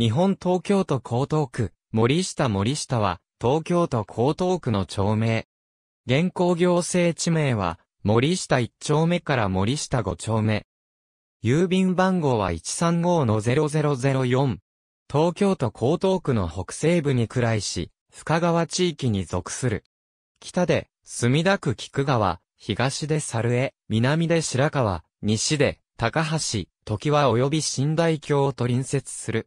日本東京都江東区、森下森下は、東京都江東区の町名。現行行政地名は、森下1丁目から森下5丁目。郵便番号は135-0004。東京都江東区の北西部に位し、深川地域に属する。北で、墨田区菊川、東で猿江、南で白川、西で、高橋、時は及び寝台橋取隣接する。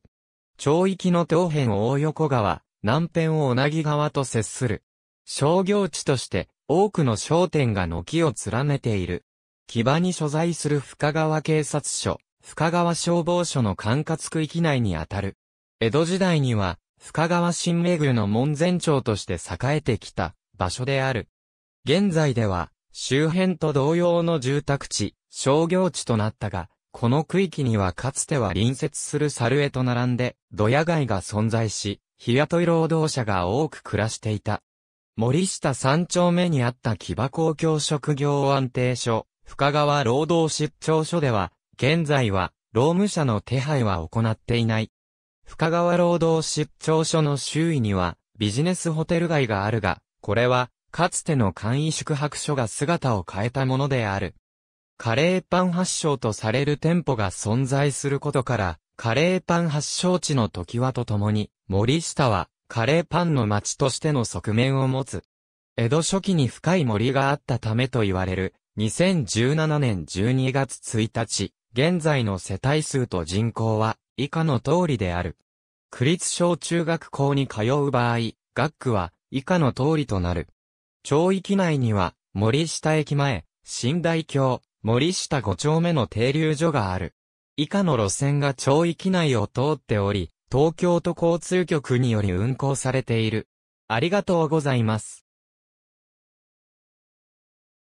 町域の東辺大横川、南辺を小なぎ川と接する。商業地として多くの商店が軒を連ねている。木場に所在する深川警察署、深川消防署の管轄区域内にあたる。江戸時代には、深川新目宮の門前町として栄えてきた場所である。現在では、周辺と同様の住宅地、商業地となったが、この区域にはかつては隣接する猿へと並んで、ドヤ街が存在し、日雇い労働者が多く暮らしていた。森下三丁目にあった木場公共職業安定所、深川労働出張所では、現在は、労務者の手配は行っていない。深川労働出張所の周囲には、ビジネスホテル街があるが、これは、かつての簡易宿泊所が姿を変えたものである。カレーパン発祥とされる店舗が存在することから、カレーパン発祥地の時はとともに、森下は、カレーパンの町としての側面を持つ。江戸初期に深い森があったためと言われる、2017年12月1日、現在の世帯数と人口は、以下の通りである。区立小中学校に通う場合、学区は、以下の通りとなる。町域内には、森下駅前、新大橋、森下5丁目の停留所がある。以下の路線が町域内を通っており、東京都交通局により運行されている。ありがとうございます。